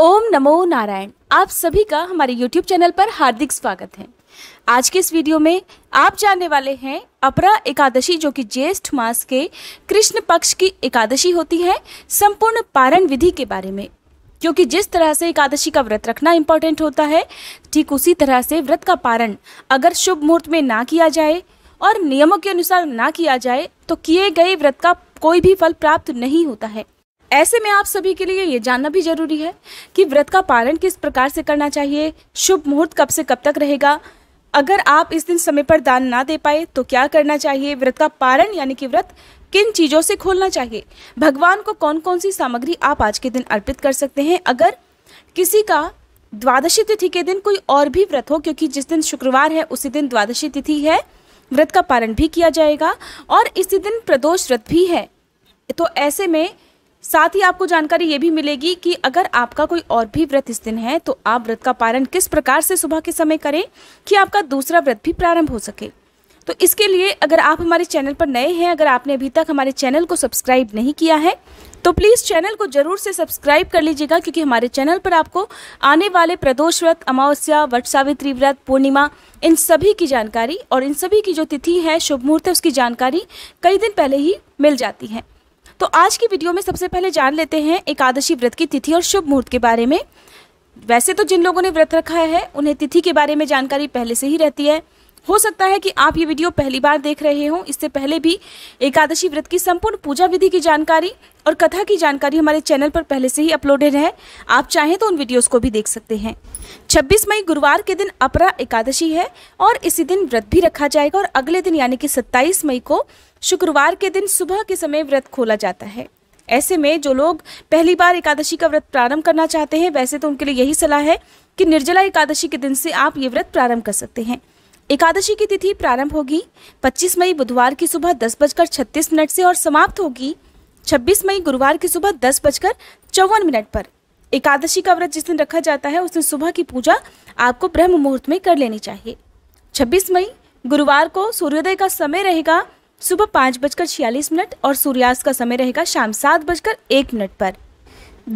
ओम नमो नारायण आप सभी का हमारे YouTube चैनल पर हार्दिक स्वागत है आज के इस वीडियो में आप जानने वाले हैं अपरा एकादशी जो कि ज्येष्ठ मास के कृष्ण पक्ष की एकादशी होती है संपूर्ण पारण विधि के बारे में क्योंकि जिस तरह से एकादशी का व्रत रखना इम्पोर्टेंट होता है ठीक उसी तरह से व्रत का पारण अगर शुभ मुहूर्त में ना किया जाए और नियमों के अनुसार ना किया जाए तो किए गए व्रत का कोई भी फल प्राप्त नहीं होता है ऐसे में आप सभी के लिए ये जानना भी जरूरी है कि व्रत का पालन किस प्रकार से करना चाहिए शुभ मुहूर्त कब से कब तक रहेगा अगर आप इस दिन समय पर दान ना दे पाए तो क्या करना चाहिए व्रत का पारण यानी कि व्रत किन चीज़ों से खोलना चाहिए भगवान को कौन कौन सी सामग्री आप आज के दिन अर्पित कर सकते हैं अगर किसी का द्वादशी तिथि के दिन कोई और भी व्रत हो क्योंकि जिस दिन शुक्रवार है उसी दिन द्वादशी तिथि है व्रत का पारण भी किया जाएगा और इसी दिन प्रदोष व्रत भी है तो ऐसे में साथ ही आपको जानकारी ये भी मिलेगी कि अगर आपका कोई और भी व्रत इस दिन है तो आप व्रत का पारण किस प्रकार से सुबह के समय करें कि आपका दूसरा व्रत भी प्रारंभ हो सके तो इसके लिए अगर आप हमारे चैनल पर नए हैं अगर आपने अभी तक हमारे चैनल को सब्सक्राइब नहीं किया है तो प्लीज़ चैनल को जरूर से सब्सक्राइब कर लीजिएगा क्योंकि हमारे चैनल पर आपको आने वाले प्रदोष व्रत अमावस्या वट सावित्री व्रत पूर्णिमा इन सभी की जानकारी और इन सभी की जो तिथि है शुभ मुहूर्त है उसकी जानकारी कई दिन पहले ही मिल जाती है तो आज की वीडियो में सबसे पहले जान लेते हैं एकादशी व्रत की तिथि और शुभ मुहूर्त के बारे में वैसे तो जिन लोगों ने व्रत रखा है उन्हें तिथि के बारे में जानकारी पहले से ही रहती है हो सकता है कि आप ये वीडियो पहली बार देख रहे हो इससे पहले भी एकादशी व्रत की संपूर्ण पूजा विधि की जानकारी और कथा की जानकारी हमारे चैनल पर पहले से ही अपलोडेड है आप चाहें तो उन वीडियोस को भी देख सकते हैं 26 मई गुरुवार के दिन अपरा एकादशी है और इसी दिन व्रत भी रखा जाएगा और अगले दिन यानी कि सत्ताईस मई को शुक्रवार के दिन सुबह के समय व्रत खोला जाता है ऐसे में जो लोग पहली बार एकादशी का व्रत प्रारंभ करना चाहते हैं वैसे तो उनके लिए यही सलाह है कि निर्जला एकादशी के दिन से आप ये व्रत प्रारंभ कर सकते हैं एकादशी की तिथि प्रारंभ होगी 25 मई बुधवार की सुबह दस बजकर छत्तीस मिनट से और समाप्त होगी 26 मई गुरुवार की सुबह दस बजकर चौवन मिनट पर एकादशी का व्रत जिस दिन रखा जाता है उस दिन सुबह की पूजा आपको ब्रह्म मुहूर्त में कर लेनी चाहिए 26 मई गुरुवार को सूर्योदय का समय रहेगा सुबह पाँच बजकर छियालीस मिनट और सूर्यास्त का समय रहेगा शाम सात बजकर एक मिनट पर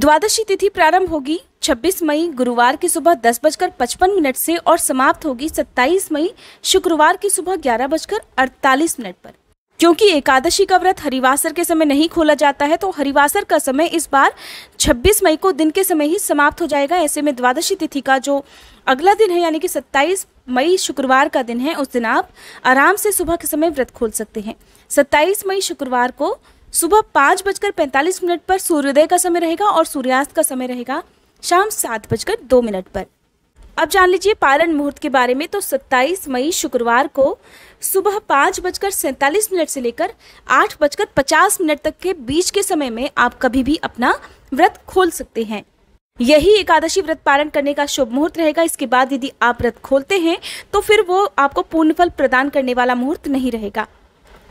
द्वादशी तिथि प्रारंभ होगी 26 मई गुरुवार की सुबह दस बजकर पचपन मिनट से और समाप्त होगी 27 मई शुक्रवार की सुबह ग्यारह बजकर अड़तालीस मिनट पर क्योंकि एकादशी का व्रत हरिवासर के समय नहीं खोला जाता है तो हरिवासर का समय इस बार 26 मई को दिन के समय ही समाप्त हो जाएगा ऐसे में द्वादशी तिथि का जो अगला दिन है यानी कि 27 मई शुक्रवार का दिन है उस दिन आप आराम से सुबह के समय व्रत खोल सकते हैं 27 मई शुक्रवार को सुबह पाँच बजकर पैंतालीस मिनट पर सूर्योदय का समय रहेगा और सूर्यास्त का समय रहेगा शाम सात बजकर दो मिनट पर अब जान लीजिए पालन मुहूर्त के बारे में तो 27 मई शुक्रवार को सुबह पाँच बजकर सैंतालीस मिनट से लेकर आठ बजकर पचास मिनट तक के बीच के समय में आप कभी भी अपना व्रत खोल सकते हैं यही एकादशी व्रत पारण करने का शुभ मुहूर्त रहेगा इसके बाद यदि आप व्रत खोलते हैं तो फिर वो आपको पूर्ण फल प्रदान करने वाला मुहूर्त नहीं रहेगा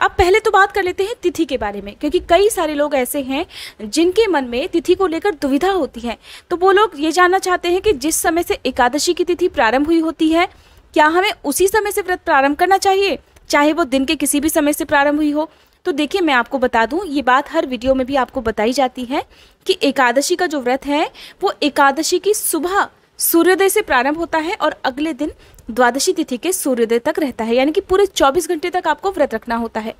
अब पहले तो बात कर लेते हैं तिथि के बारे में क्योंकि कई सारे लोग ऐसे हैं जिनके मन में तिथि को लेकर दुविधा होती है तो वो लोग ये जानना चाहते हैं कि जिस समय से एकादशी की तिथि प्रारंभ हुई होती है क्या हमें उसी समय से व्रत प्रारंभ करना चाहिए चाहे वो दिन के किसी भी समय से प्रारंभ हुई हो तो देखिए मैं आपको बता दूं ये बात हर वीडियो में भी आपको बताई जाती है कि एकादशी का जो व्रत है वो एकादशी की सुबह सूर्योदय से प्रारंभ होता है और अगले दिन द्वादशी तिथि के सूर्योदय तक रहता है यानी कि पूरे 24 घंटे तक आपको व्रत रखना होता है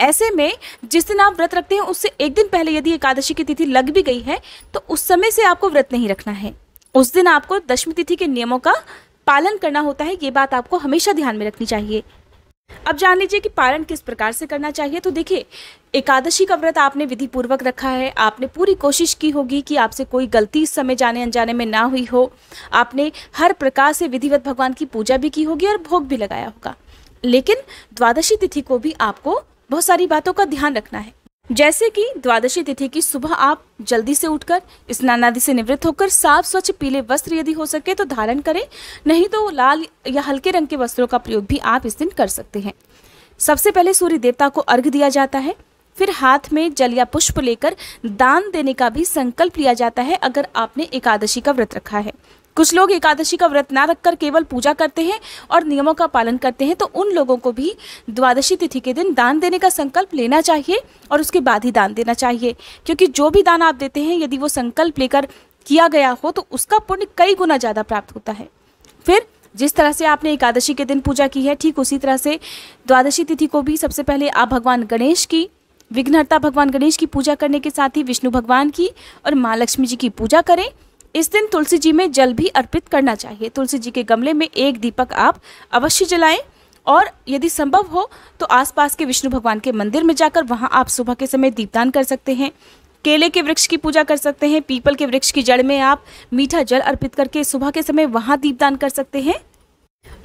ऐसे में जिस दिन आप व्रत रखते हैं उससे एक दिन पहले यदि एकादशी की तिथि लग भी गई है तो उस समय से आपको व्रत नहीं रखना है उस दिन आपको दशमी तिथि के नियमों का पालन करना होता है ये बात आपको हमेशा ध्यान में रखनी चाहिए अब जान लीजिए कि पारण किस प्रकार से करना चाहिए तो देखिए एकादशी का व्रत आपने विधि पूर्वक रखा है आपने पूरी कोशिश की होगी कि आपसे कोई गलती इस समय जाने अनजाने में ना हुई हो आपने हर प्रकार से विधिवत भगवान की पूजा भी की होगी और भोग भी लगाया होगा लेकिन द्वादशी तिथि को भी आपको बहुत सारी बातों का ध्यान रखना है जैसे कि द्वादशी तिथि की सुबह आप जल्दी से उठकर स्नान आदि से निवृत्त होकर साफ स्वच्छ पीले वस्त्र यदि हो सके तो धारण करें नहीं तो लाल या हल्के रंग के वस्त्रों का प्रयोग भी आप इस दिन कर सकते हैं सबसे पहले सूर्य देवता को अर्घ दिया जाता है फिर हाथ में जल या पुष्प लेकर दान देने का भी संकल्प लिया जाता है अगर आपने एकादशी का व्रत रखा है कुछ लोग एकादशी का व्रत ना रखकर केवल पूजा करते हैं और नियमों का पालन करते हैं तो उन लोगों को भी द्वादशी तिथि के दिन दान देने का संकल्प लेना चाहिए और उसके बाद ही दान देना चाहिए क्योंकि जो भी दान आप देते हैं यदि वो संकल्प लेकर किया गया हो तो उसका पुण्य कई गुना ज़्यादा प्राप्त होता है फिर जिस तरह से आपने एकादशी के दिन पूजा की है ठीक उसी तरह से द्वादशी तिथि को भी सबसे पहले आप भगवान गणेश की विघ्नहर्ता भगवान गणेश की पूजा करने के साथ ही विष्णु भगवान की और माँ लक्ष्मी जी की पूजा करें इस दिन तुलसी जी में जल भी अर्पित करना चाहिए तुलसी जी के गमले में एक दीपक आप अवश्य जलाएं और यदि संभव हो तो आसपास के विष्णु भगवान के मंदिर में जाकर वहाँ आप सुबह के समय दीपदान कर सकते हैं केले के वृक्ष की पूजा कर सकते हैं पीपल के वृक्ष की जड़ में आप मीठा जल अर्पित करके सुबह के समय वहाँ दीपदान कर सकते हैं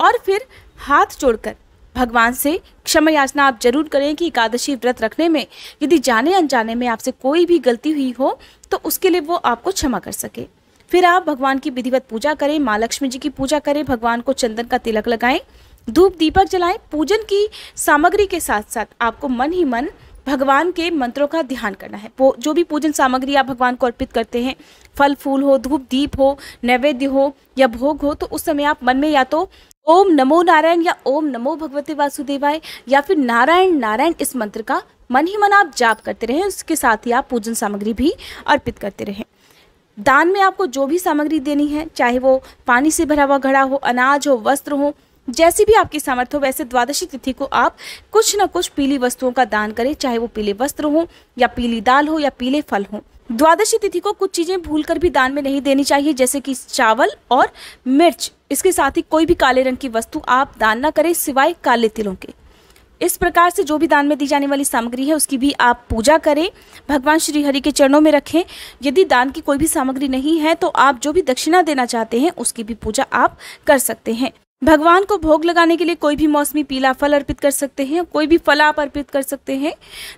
और फिर हाथ जोड़कर भगवान से क्षमा याचना आप जरूर करें कि एकादशी व्रत रखने में यदि जाने अनजाने में आपसे कोई भी गलती हुई हो तो उसके लिए वो आपको क्षमा कर सके फिर आप भगवान की विधिवत पूजा करें माँ लक्ष्मी जी की पूजा करें भगवान को चंदन का तिलक लगाएं धूप दीपक जलाएं पूजन की सामग्री के साथ साथ आपको मन ही मन भगवान के मंत्रों का ध्यान करना है जो भी पूजन सामग्री आप भगवान को अर्पित करते हैं फल फूल हो धूप दीप हो नैवेद्य हो या भोग हो तो उस समय आप मन में या तो ओम नमो नारायण या ओम नमो भगवते वासुदेवाय या फिर नारायण नारायण इस मंत्र का मन ही मन आप जाप करते रहें उसके साथ ही आप पूजन सामग्री भी अर्पित करते रहें दान में आपको जो भी सामग्री देनी है चाहे वो पानी से भरा हुआ घड़ा हो अनाज हो वस्त्र हो जैसी भी आपकी सामर्थ्य हो वैसे द्वादशी तिथि को आप कुछ ना कुछ पीली वस्तुओं का दान करें चाहे वो पीले वस्त्र हो या पीली दाल हो या पीले फल हो द्वादशी तिथि को कुछ चीजें भूलकर भी दान में नहीं देनी चाहिए जैसे कि चावल और मिर्च इसके साथ ही कोई भी काले रंग की वस्तु आप दान ना करें सिवाय काले तिलों के इस प्रकार से जो भी दान में दी जाने वाली सामग्री है उसकी भी आप पूजा करें भगवान श्री हरि के चरणों में रखें यदि दान की कोई भी सामग्री नहीं है तो आप जो भी दक्षिणा देना चाहते हैं उसकी भी पूजा आप कर सकते हैं भगवान को भोग लगाने के लिए कोई भी मौसमी पीला फल अर्पित कर सकते हैं कोई भी फल आप अर्पित कर सकते हैं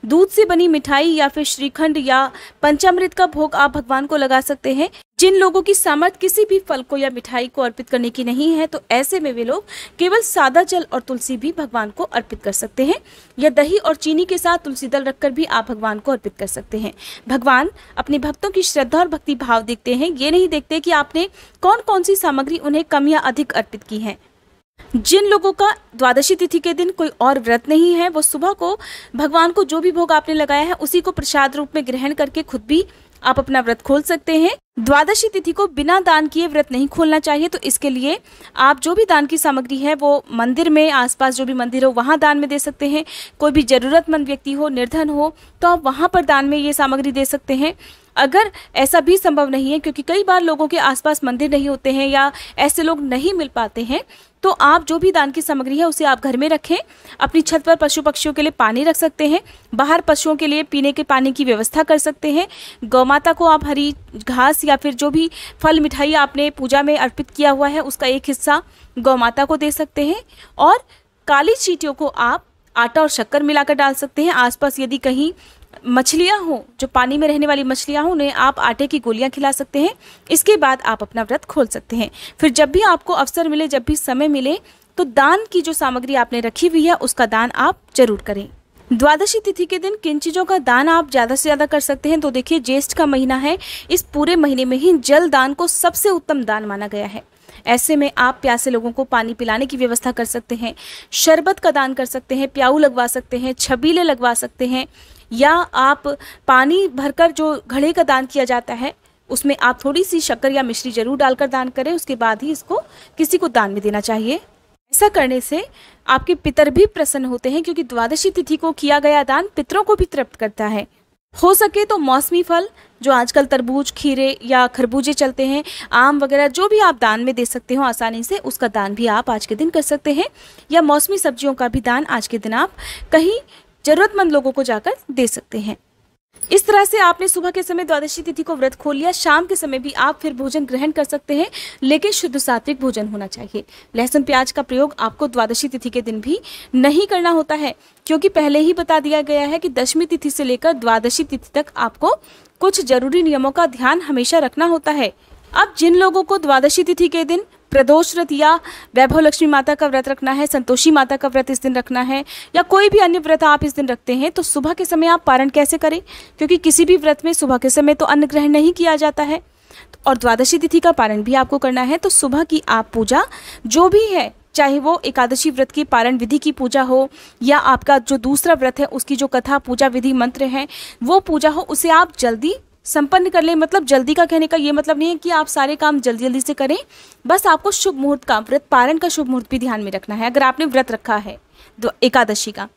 दूध से बनी मिठाई या फिर श्रीखंड या पंचामृत का भोग आप भगवान को लगा सकते हैं जिन लोगों की सामर्थ किसी भी फल को या मिठाई को अर्पित करने की नहीं है तो ऐसे में वे लोग केवल सादा जल और तुलसी भी भगवान को अर्पित कर सकते हैं या दही और चीनी के साथ तुलसी दल रखकर भी आप भगवान को अर्पित कर सकते हैं भगवान अपने भक्तों की श्रद्धा और भक्ति भाव देखते हैं ये नहीं देखते कि आपने कौन कौन सी सामग्री उन्हें कम या अधिक अर्पित की है जिन लोगों का द्वादशी तिथि के दिन कोई और व्रत नहीं है वो सुबह को भगवान को जो भी भोग आपने लगाया है उसी को प्रसाद रूप में ग्रहण करके खुद भी आप अपना व्रत खोल सकते हैं द्वादशी तिथि को बिना दान किए व्रत नहीं खोलना चाहिए तो इसके लिए आप जो भी दान की सामग्री है वो मंदिर में आसपास जो भी मंदिर हो वहाँ दान में दे सकते हैं कोई भी ज़रूरतमंद व्यक्ति हो निर्धन हो तो आप वहाँ पर दान में ये सामग्री दे सकते हैं अगर ऐसा भी संभव नहीं है क्योंकि कई बार लोगों के आसपास मंदिर नहीं होते हैं या ऐसे लोग नहीं मिल पाते हैं तो आप जो भी दान की सामग्री है उसे आप घर में रखें अपनी छत पर पशु पक्षियों के लिए पानी रख सकते हैं बाहर पशुओं के लिए पीने के पानी की व्यवस्था कर सकते हैं गौ माता को आप हरी घास या फिर जो भी फल मिठाई आपने पूजा में अर्पित किया हुआ है उसका एक हिस्सा गौ माता को दे सकते हैं और काली चीटियों को आप आटा और शक्कर मिलाकर डाल सकते हैं आसपास यदि कहीं मछलियाँ हों जो पानी में रहने वाली मछलियाँ हों उन्हें आप आटे की गोलियाँ खिला सकते हैं इसके बाद आप अपना व्रत खोल सकते हैं फिर जब भी आपको अवसर मिले जब भी समय मिले तो दान की जो सामग्री आपने रखी हुई है उसका दान आप जरूर करें द्वादशी तिथि के दिन किन चीज़ों का दान आप ज़्यादा से ज़्यादा कर सकते हैं तो देखिए ज्येष्ठ का महीना है इस पूरे महीने में ही जल दान को सबसे उत्तम दान माना गया है ऐसे में आप प्यासे लोगों को पानी पिलाने की व्यवस्था कर सकते हैं शरबत का दान कर सकते हैं प्याऊ लगवा सकते हैं छबीले लगवा सकते हैं या आप पानी भरकर जो घड़े का दान किया जाता है उसमें आप थोड़ी सी शक्कर या मिश्री जरूर डालकर दान करें उसके बाद ही इसको किसी को दान में देना चाहिए ऐसा करने से आपके पितर भी प्रसन्न होते हैं क्योंकि द्वादशी तिथि को किया गया दान पितरों को भी तृप्त करता है हो सके तो मौसमी फल जो आजकल तरबूज खीरे या खरबूजे चलते हैं आम वगैरह जो भी आप दान में दे सकते हो आसानी से उसका दान भी आप आज के दिन कर सकते हैं या मौसमी सब्जियों का भी दान आज के दिन आप कहीं जरूरतमंद लोगों को जाकर दे सकते हैं इस तरह से आपने सुबह के समय द्वादशी तिथि को व्रत खोल लिया शाम के समय भी आप फिर भोजन ग्रहण कर सकते हैं लेकिन शुद्ध सात्विक भोजन होना चाहिए लहसुन प्याज का प्रयोग आपको द्वादशी तिथि के दिन भी नहीं करना होता है क्योंकि पहले ही बता दिया गया है कि दशमी तिथि से लेकर द्वादशी तिथि तक आपको कुछ जरूरी नियमों का ध्यान हमेशा रखना होता है अब जिन लोगों को द्वादशी तिथि के दिन प्रदोष व्रत या वैभव लक्ष्मी माता का व्रत रखना है संतोषी माता का व्रत इस दिन रखना है या कोई भी अन्य व्रत आप इस दिन रखते हैं तो सुबह के समय आप पारण कैसे करें क्योंकि किसी भी व्रत में सुबह के समय तो अन्न ग्रहण नहीं किया जाता है और द्वादशी तिथि का पारण भी आपको करना है तो सुबह की आप पूजा जो भी है चाहे वो एकादशी व्रत की पारण विधि की पूजा हो या आपका जो दूसरा व्रत है उसकी जो कथा पूजा विधि मंत्र है वो पूजा हो उसे आप जल्दी संपन्न कर लें मतलब जल्दी का कहने का ये मतलब नहीं है कि आप सारे काम जल्दी जल्दी से करें बस आपको शुभ मुहूर्त का व्रत पारण का शुभ मुहूर्त भी ध्यान में रखना है अगर आपने व्रत रखा है एकादशी का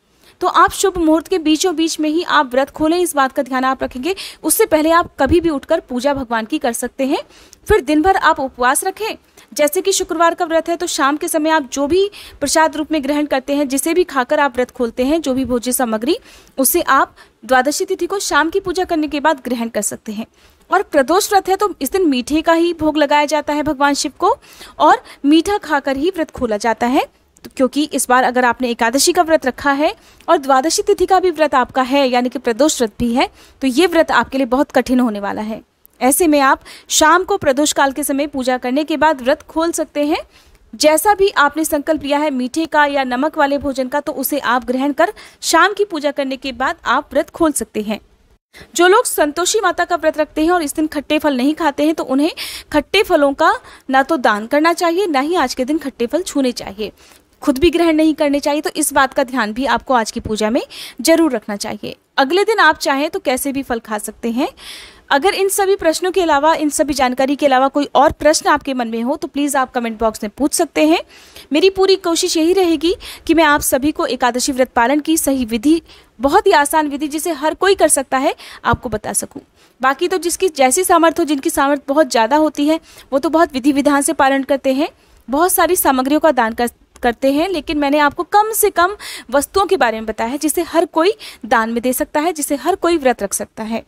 तो आप शुभ मुहूर्त के बीचों बीच में ही आप व्रत खोलें इस बात का ध्यान आप रखेंगे उससे पहले आप कभी भी उठकर पूजा भगवान की कर सकते हैं फिर दिन भर आप उपवास रखें जैसे कि शुक्रवार का व्रत है तो शाम के समय आप जो भी प्रसाद रूप में ग्रहण करते हैं जिसे भी खाकर आप व्रत खोलते हैं जो भी भोज्य सामग्री उसे आप द्वादशी तिथि को शाम की पूजा करने के बाद ग्रहण कर सकते हैं और प्रदोष व्रत है तो इस दिन मीठे का ही भोग लगाया जाता है भगवान शिव को और मीठा खाकर ही व्रत खोला जाता है तो क्योंकि इस बार अगर आपने एकादशी का व्रत रखा है और द्वादशी तिथि का भी व्रत आपका है यानी कि प्रदोष व्रत भी है तो ये व्रत आपके लिए बहुत कठिन होने वाला है ऐसे में आप शाम को प्रदोष काल के समय पूजा करने के बाद व्रत खोल सकते हैं जैसा भी आपने संकल्प लिया है मीठे का या नमक वाले भोजन का तो उसे आप ग्रहण कर शाम की पूजा करने के बाद आप व्रत खोल सकते हैं जो लोग संतोषी माता का व्रत रखते हैं और इस दिन खट्टे फल नहीं खाते हैं तो उन्हें खट्टे फलों का ना तो दान करना चाहिए ना ही आज के दिन खट्टे फल छूने चाहिए खुद भी ग्रहण नहीं करने चाहिए तो इस बात का ध्यान भी आपको आज की पूजा में जरूर रखना चाहिए अगले दिन आप चाहें तो कैसे भी फल खा सकते हैं अगर इन सभी प्रश्नों के अलावा इन सभी जानकारी के अलावा कोई और प्रश्न आपके मन में हो तो प्लीज़ आप कमेंट बॉक्स में पूछ सकते हैं मेरी पूरी कोशिश यही रहेगी कि मैं आप सभी को एकादशी व्रत पालन की सही विधि बहुत ही आसान विधि जिसे हर कोई कर सकता है आपको बता सकूं बाकी तो जिसकी जैसी सामर्थ्य हो जिनकी सामर्थ्य बहुत ज़्यादा होती है वो तो बहुत विधि विधान से पालन करते हैं बहुत सारी सामग्रियों का दान कर करते हैं लेकिन मैंने आपको कम से कम वस्तुओं के बारे में बताया है जिसे हर कोई दान में दे सकता है जिसे हर कोई व्रत रख सकता है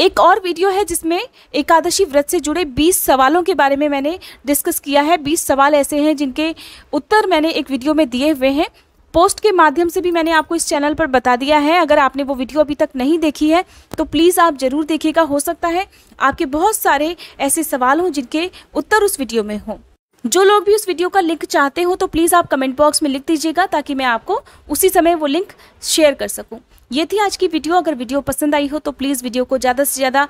एक और वीडियो है जिसमें एकादशी व्रत से जुड़े 20 सवालों के बारे में मैंने डिस्कस किया है 20 सवाल ऐसे हैं जिनके उत्तर मैंने एक वीडियो में दिए हुए हैं पोस्ट के माध्यम से भी मैंने आपको इस चैनल पर बता दिया है अगर आपने वो वीडियो अभी तक नहीं देखी है तो प्लीज़ आप ज़रूर देखिएगा हो सकता है आपके बहुत सारे ऐसे सवाल हों जिनके उत्तर उस वीडियो में हों जो लोग भी उस वीडियो का लिंक चाहते हो तो प्लीज़ आप कमेंट बॉक्स में लिख दीजिएगा ताकि मैं आपको उसी समय वो लिंक शेयर कर सकूँ ये थी आज की वीडियो अगर वीडियो पसंद आई हो तो प्लीज़ वीडियो को ज़्यादा से ज़्यादा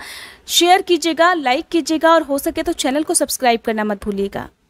शेयर कीजिएगा लाइक कीजिएगा और हो सके तो चैनल को सब्सक्राइब करना मत भूलिएगा